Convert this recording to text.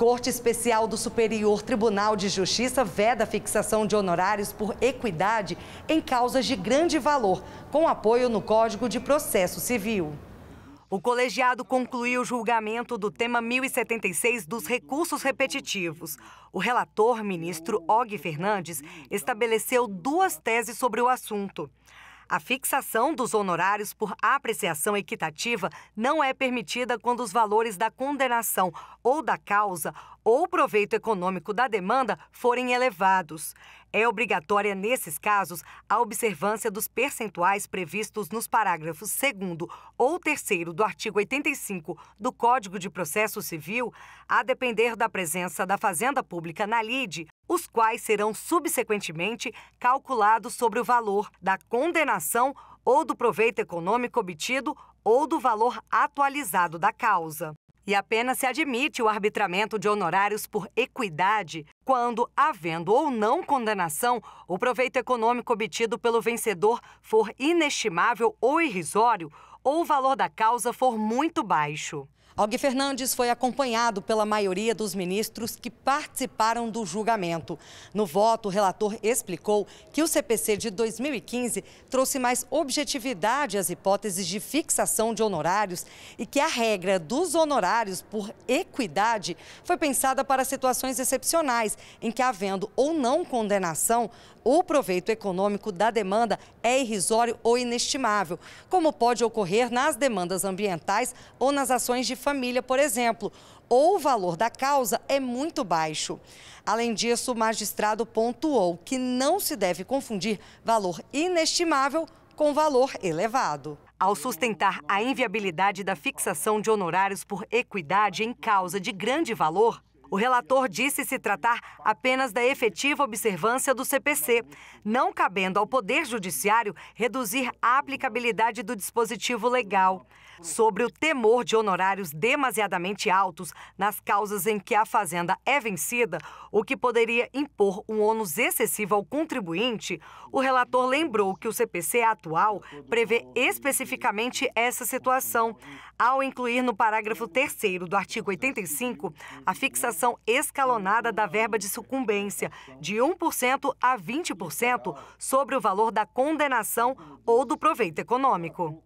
Corte Especial do Superior Tribunal de Justiça veda a fixação de honorários por equidade em causas de grande valor, com apoio no Código de Processo Civil. O colegiado concluiu o julgamento do tema 1076 dos recursos repetitivos. O relator, ministro Og Fernandes, estabeleceu duas teses sobre o assunto. A fixação dos honorários por apreciação equitativa não é permitida quando os valores da condenação ou da causa ou proveito econômico da demanda forem elevados. É obrigatória, nesses casos, a observância dos percentuais previstos nos parágrafos 2 ou 3 do artigo 85 do Código de Processo Civil, a depender da presença da Fazenda Pública na lide, os quais serão subsequentemente calculados sobre o valor da condenação ou do proveito econômico obtido ou do valor atualizado da causa. E apenas se admite o arbitramento de honorários por equidade quando, havendo ou não condenação, o proveito econômico obtido pelo vencedor for inestimável ou irrisório ou o valor da causa for muito baixo. Og Fernandes foi acompanhado pela maioria dos ministros que participaram do julgamento. No voto, o relator explicou que o CPC de 2015 trouxe mais objetividade às hipóteses de fixação de honorários e que a regra dos honorários por equidade foi pensada para situações excepcionais, em que, havendo ou não condenação, o proveito econômico da demanda é irrisório ou inestimável, como pode ocorrer nas demandas ambientais ou nas ações de família Família, por exemplo, ou o valor da causa é muito baixo. Além disso, o magistrado pontuou que não se deve confundir valor inestimável com valor elevado. Ao sustentar a inviabilidade da fixação de honorários por equidade em causa de grande valor, o relator disse se tratar apenas da efetiva observância do CPC, não cabendo ao Poder Judiciário reduzir a aplicabilidade do dispositivo legal. Sobre o temor de honorários demasiadamente altos nas causas em que a fazenda é vencida, o que poderia impor um ônus excessivo ao contribuinte, o relator lembrou que o CPC atual prevê especificamente essa situação, ao incluir no parágrafo 3 do artigo 85 a fixação redução escalonada da verba de sucumbência, de 1% a 20% sobre o valor da condenação ou do proveito econômico.